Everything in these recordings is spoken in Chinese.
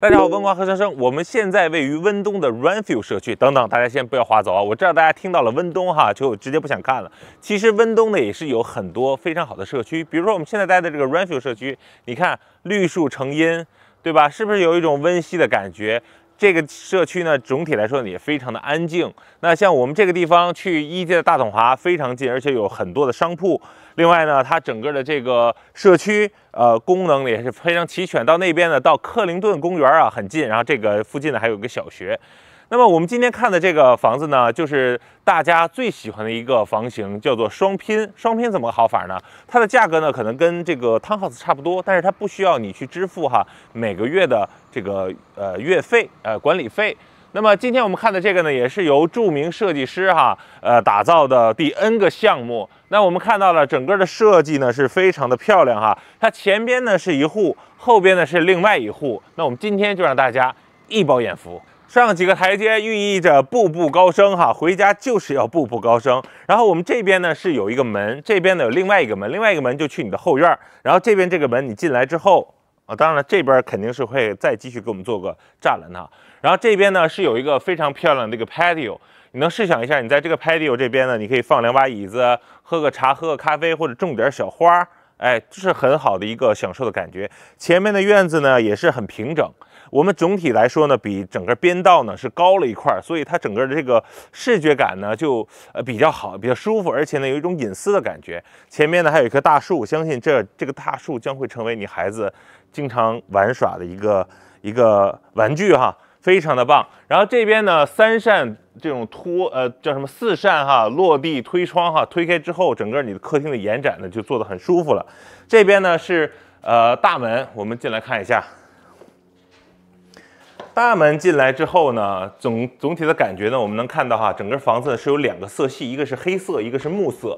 大家好，我温瓜何生生，我们现在位于温东的 r e n f i e w 社区，等等，大家先不要划走啊！我知道大家听到了温东哈，就直接不想看了。其实温东呢也是有很多非常好的社区，比如说我们现在待的这个 r e n f i e w 社区，你看绿树成荫，对吧？是不是有一种温馨的感觉？这个社区呢，总体来说也非常的安静。那像我们这个地方去一街的大统华非常近，而且有很多的商铺。另外呢，它整个的这个社区呃功能也是非常齐全。到那边呢，到克林顿公园啊很近，然后这个附近呢还有一个小学。那么我们今天看的这个房子呢，就是大家最喜欢的一个房型，叫做双拼。双拼怎么个好法呢？它的价格呢可能跟这个 townhouse 差不多，但是它不需要你去支付哈每个月的这个呃月费呃管理费。那么今天我们看的这个呢，也是由著名设计师哈呃打造的第 N 个项目。那我们看到了整个的设计呢是非常的漂亮哈。它前边呢是一户，后边呢是另外一户。那我们今天就让大家一饱眼福。上几个台阶，寓意着步步高升哈。回家就是要步步高升。然后我们这边呢是有一个门，这边呢有另外一个门，另外一个门就去你的后院。然后这边这个门你进来之后，啊，当然了，这边肯定是会再继续给我们做个栅栏哈。然后这边呢是有一个非常漂亮的一个 patio，你能试想一下，你在这个 patio 这边呢，你可以放两把椅子，喝个茶，喝个咖啡，或者种点小花儿，哎，这是很好的一个享受的感觉。前面的院子呢也是很平整。我们总体来说呢，比整个边道呢是高了一块，所以它整个的这个视觉感呢就呃比较好，比较舒服，而且呢有一种隐私的感觉。前面呢还有一棵大树，相信这这个大树将会成为你孩子经常玩耍的一个一个玩具哈，非常的棒。然后这边呢三扇这种托呃叫什么四扇哈落地推窗哈，推开之后，整个你的客厅的延展呢就做的很舒服了。这边呢是呃大门，我们进来看一下。大门进来之后呢，总总体的感觉呢，我们能看到哈，整个房子是有两个色系，一个是黑色，一个是木色。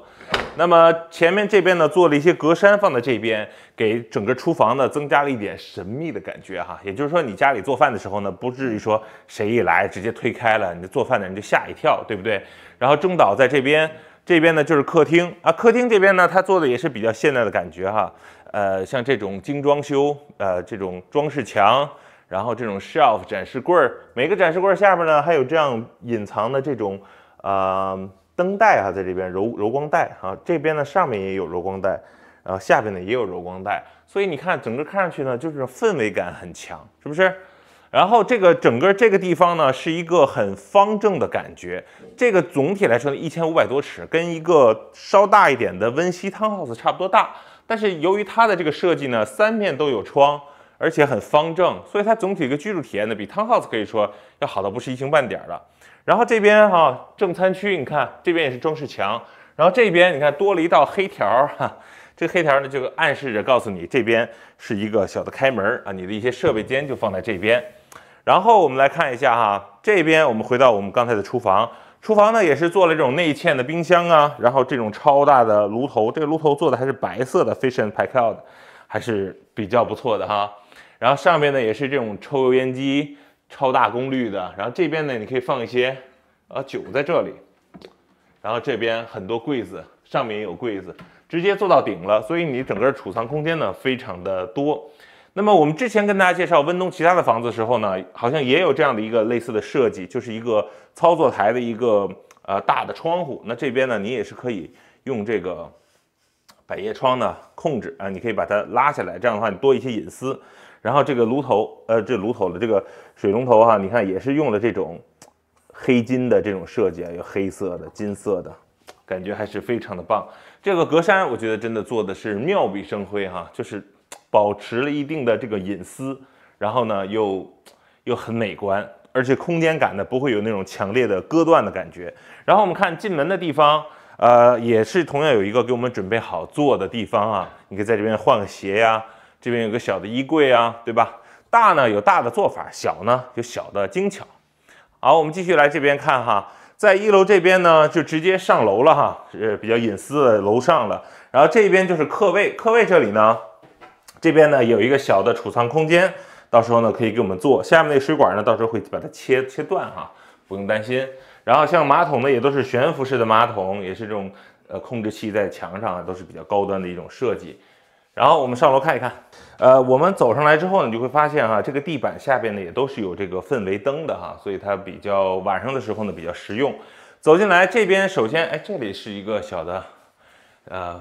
那么前面这边呢，做了一些格栅放在这边，给整个厨房呢增加了一点神秘的感觉哈。也就是说，你家里做饭的时候呢，不至于说谁一来直接推开了，你做饭的人就吓一跳，对不对？然后中岛在这边，这边呢就是客厅啊，客厅这边呢，他做的也是比较现代的感觉哈。呃，像这种精装修，呃，这种装饰墙。然后这种 shelf 展示柜儿，每个展示柜儿下面呢还有这样隐藏的这种呃灯带啊，在这边柔柔光带啊，这边呢上面也有柔光带，然后下边呢也有柔光带，所以你看整个看上去呢就是氛围感很强，是不是？然后这个整个这个地方呢是一个很方正的感觉，这个总体来说呢一千五百多尺，跟一个稍大一点的温西汤 house 差不多大，但是由于它的这个设计呢，三面都有窗。而且很方正，所以它总体一个居住体验呢，比 Townhouse 可以说要好到不是一星半点儿了。然后这边哈正餐区，你看这边也是装饰墙，然后这边你看多了一道黑条哈，这个黑条呢就暗示着告诉你这边是一个小的开门啊，你的一些设备间就放在这边。然后我们来看一下哈，这边我们回到我们刚才的厨房，厨房呢也是做了这种内嵌的冰箱啊，然后这种超大的炉头，这个炉头做的还是白色的 f i s h i o n p a y k e 的。还是比较不错的哈，然后上面呢也是这种抽油烟机，超大功率的。然后这边呢，你可以放一些呃酒在这里，然后这边很多柜子，上面也有柜子，直接做到顶了，所以你整个储藏空间呢非常的多。那么我们之前跟大家介绍温东其他的房子的时候呢，好像也有这样的一个类似的设计，就是一个操作台的一个呃大的窗户。那这边呢，你也是可以用这个。百叶窗呢，控制啊，你可以把它拉下来，这样的话你多一些隐私。然后这个炉头，呃，这炉头的这个水龙头哈，你看也是用了这种黑金的这种设计啊，有黑色的、金色的，感觉还是非常的棒。这个格栅我觉得真的做的是妙笔生辉哈，就是保持了一定的这个隐私，然后呢又又很美观，而且空间感呢不会有那种强烈的割断的感觉。然后我们看进门的地方。呃，也是同样有一个给我们准备好坐的地方啊，你可以在这边换个鞋呀，这边有个小的衣柜啊，对吧？大呢有大的做法，小呢有小的精巧。好，我们继续来这边看哈，在一楼这边呢就直接上楼了哈，是比较隐私的楼上了。然后这边就是客卫，客卫这里呢，这边呢有一个小的储藏空间，到时候呢可以给我们做。下面那水管呢，到时候会把它切切断哈，不用担心。然后像马桶呢，也都是悬浮式的马桶，也是这种呃控制器在墙上啊，都是比较高端的一种设计。然后我们上楼看一看，呃，我们走上来之后呢，你就会发现哈，这个地板下边呢也都是有这个氛围灯的哈，所以它比较晚上的时候呢比较实用。走进来这边，首先哎，这里是一个小的呃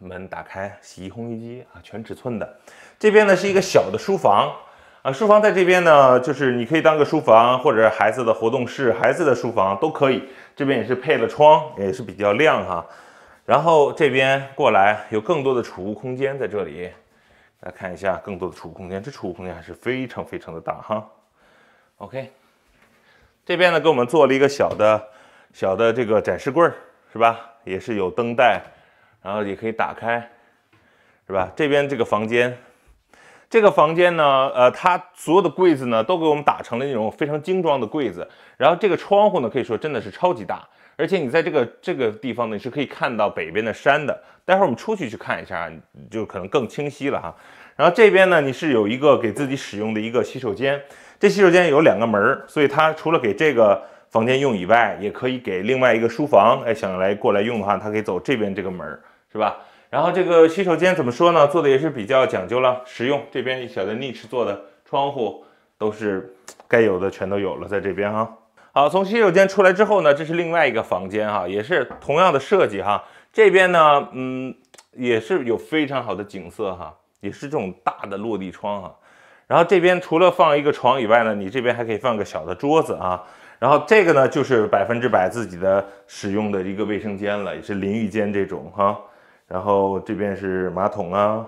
门打开，洗衣烘衣机啊，全尺寸的。这边呢是一个小的书房。书房在这边呢，就是你可以当个书房，或者孩子的活动室、孩子的书房都可以。这边也是配了窗，也是比较亮哈。然后这边过来有更多的储物空间在这里，来看一下更多的储物空间，这储物空间还是非常非常的大哈。OK，这边呢给我们做了一个小的、小的这个展示柜儿，是吧？也是有灯带，然后也可以打开，是吧？这边这个房间。这个房间呢，呃，它所有的柜子呢都给我们打成了那种非常精装的柜子。然后这个窗户呢，可以说真的是超级大，而且你在这个这个地方呢，你是可以看到北边的山的。待会儿我们出去去看一下，就可能更清晰了哈。然后这边呢，你是有一个给自己使用的一个洗手间，这洗手间有两个门儿，所以它除了给这个房间用以外，也可以给另外一个书房，哎，想来过来用的话，它可以走这边这个门儿，是吧？然后这个洗手间怎么说呢？做的也是比较讲究了，实用。这边一小的 niche 做的窗户都是该有的全都有了，在这边哈。好，从洗手间出来之后呢，这是另外一个房间哈，也是同样的设计哈。这边呢，嗯，也是有非常好的景色哈，也是这种大的落地窗哈。然后这边除了放一个床以外呢，你这边还可以放个小的桌子啊。然后这个呢，就是百分之百自己的使用的一个卫生间了，也是淋浴间这种哈。然后这边是马桶啊，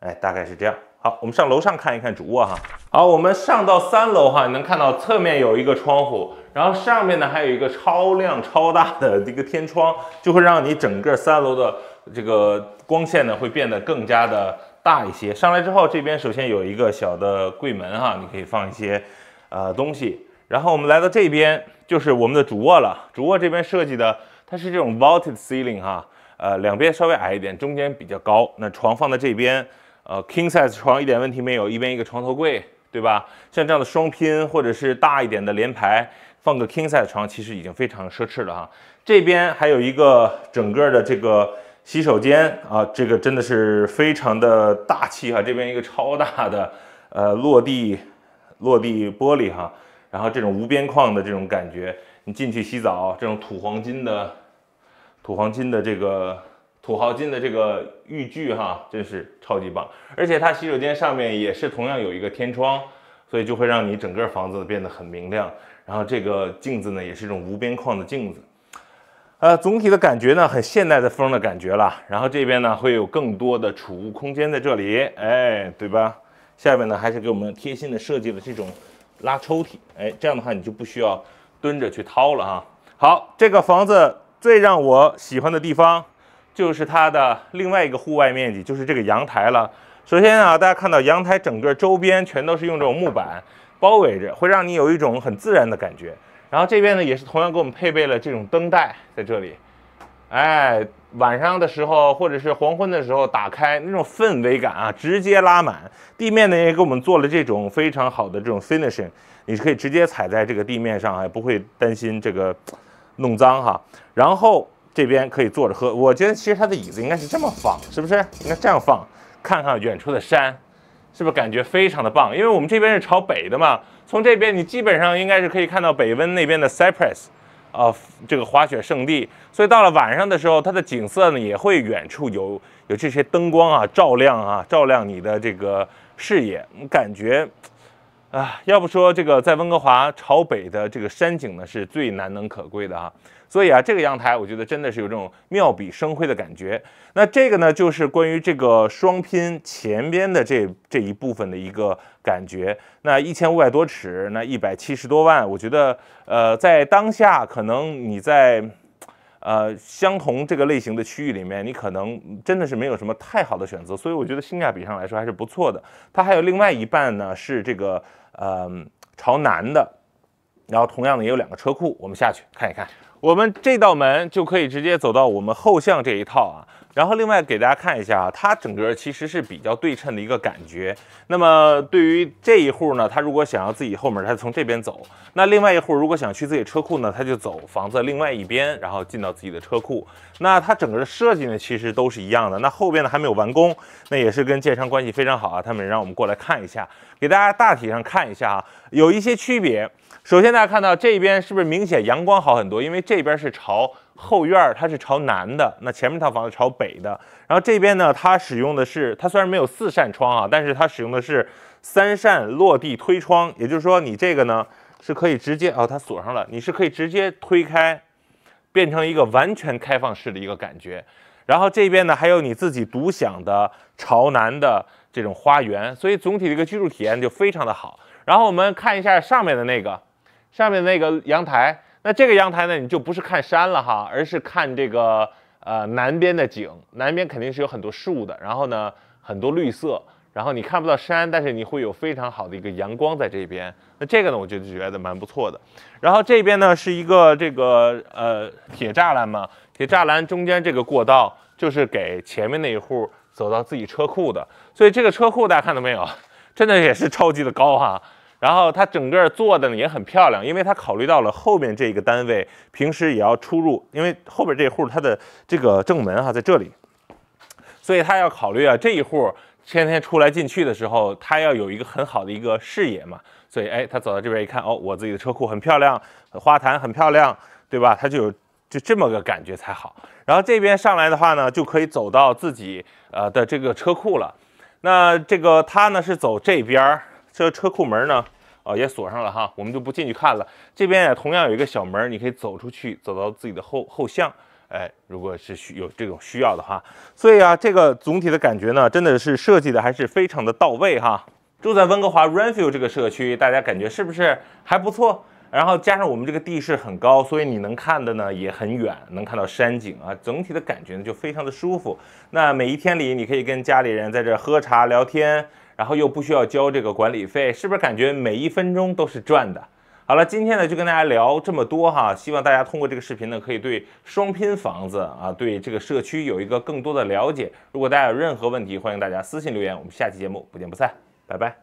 哎，大概是这样。好，我们上楼上看一看主卧哈。好，我们上到三楼哈，能看到侧面有一个窗户，然后上面呢还有一个超亮超大的这个天窗，就会让你整个三楼的这个光线呢会变得更加的大一些。上来之后，这边首先有一个小的柜门哈，你可以放一些呃东西。然后我们来到这边就是我们的主卧了，主卧这边设计的它是这种 vaulted ceiling 哈。呃，两边稍微矮一点，中间比较高。那床放在这边，呃，King size 床一点问题没有，一边一个床头柜，对吧？像这样的双拼或者是大一点的连排，放个 King size 床，其实已经非常奢侈了哈。这边还有一个整个的这个洗手间啊，这个真的是非常的大气哈。这边一个超大的呃落地落地玻璃哈，然后这种无边框的这种感觉，你进去洗澡，这种土黄金的。土黄金的这个土豪金的这个浴具哈，真是超级棒！而且它洗手间上面也是同样有一个天窗，所以就会让你整个房子变得很明亮。然后这个镜子呢，也是一种无边框的镜子，呃，总体的感觉呢，很现代的风的感觉了。然后这边呢，会有更多的储物空间在这里，哎，对吧？下面呢，还是给我们贴心的设计了这种拉抽屉，哎，这样的话你就不需要蹲着去掏了哈。好，这个房子。最让我喜欢的地方，就是它的另外一个户外面积，就是这个阳台了。首先啊，大家看到阳台整个周边全都是用这种木板包围着，会让你有一种很自然的感觉。然后这边呢，也是同样给我们配备了这种灯带在这里。哎，晚上的时候或者是黄昏的时候打开，那种氛围感啊，直接拉满。地面呢也给我们做了这种非常好的这种 finish，i n g 你是可以直接踩在这个地面上，也不会担心这个。弄脏哈，然后这边可以坐着喝。我觉得其实它的椅子应该是这么放，是不是？应该这样放，看看远处的山，是不是感觉非常的棒？因为我们这边是朝北的嘛，从这边你基本上应该是可以看到北温那边的 Cypress，啊，这个滑雪胜地。所以到了晚上的时候，它的景色呢也会远处有有这些灯光啊，照亮啊，照亮你的这个视野，感觉。啊，要不说这个在温哥华朝北的这个山景呢，是最难能可贵的啊，所以啊，这个阳台我觉得真的是有这种妙笔生辉的感觉。那这个呢，就是关于这个双拼前边的这这一部分的一个感觉。那一千五百多尺，那一百七十多万，我觉得呃，在当下可能你在呃相同这个类型的区域里面，你可能真的是没有什么太好的选择。所以我觉得性价比上来说还是不错的。它还有另外一半呢，是这个。嗯，朝南的，然后同样的也有两个车库，我们下去看一看。我们这道门就可以直接走到我们后巷这一套啊，然后另外给大家看一下啊，它整个其实是比较对称的一个感觉。那么对于这一户呢，他如果想要自己后门，他从这边走；那另外一户如果想去自己车库呢，他就走房子另外一边，然后进到自己的车库。那它整个的设计呢，其实都是一样的。那后边呢还没有完工，那也是跟建商关系非常好啊，他们让我们过来看一下，给大家大体上看一下啊，有一些区别。首先大家看到这边是不是明显阳光好很多？因为这边是朝后院儿，它是朝南的。那前面套房子朝北的。然后这边呢，它使用的是，它虽然没有四扇窗啊，但是它使用的是三扇落地推窗。也就是说，你这个呢是可以直接，哦，它锁上了，你是可以直接推开，变成一个完全开放式的一个感觉。然后这边呢，还有你自己独享的朝南的这种花园，所以总体的一个居住体验就非常的好。然后我们看一下上面的那个，上面那个阳台。那这个阳台呢，你就不是看山了哈，而是看这个呃南边的景，南边肯定是有很多树的，然后呢很多绿色，然后你看不到山，但是你会有非常好的一个阳光在这边。那这个呢，我就觉得蛮不错的。然后这边呢是一个这个呃铁栅栏嘛，铁栅栏中间这个过道就是给前面那一户走到自己车库的。所以这个车库大家看到没有？真的也是超级的高哈。然后它整个做的呢也很漂亮，因为它考虑到了后面这个单位平时也要出入，因为后边这户它的这个正门哈在这里，所以它要考虑啊这一户天天出来进去的时候，它要有一个很好的一个视野嘛，所以哎，他走到这边一看，哦，我自己的车库很漂亮，花坛很漂亮，对吧？他就就这么个感觉才好。然后这边上来的话呢，就可以走到自己呃的这个车库了。那这个他呢是走这边儿。这车库门呢，啊也锁上了哈，我们就不进去看了。这边也同样有一个小门，你可以走出去，走到自己的后后巷。哎，如果是需有这种需要的话，所以啊，这个总体的感觉呢，真的是设计的还是非常的到位哈。住在温哥华 r a n f i e w 这个社区，大家感觉是不是还不错？然后加上我们这个地势很高，所以你能看的呢也很远，能看到山景啊，整体的感觉呢就非常的舒服。那每一天里，你可以跟家里人在这喝茶聊天，然后又不需要交这个管理费，是不是感觉每一分钟都是赚的？好了，今天呢就跟大家聊这么多哈，希望大家通过这个视频呢可以对双拼房子啊，对这个社区有一个更多的了解。如果大家有任何问题，欢迎大家私信留言，我们下期节目不见不散，拜拜。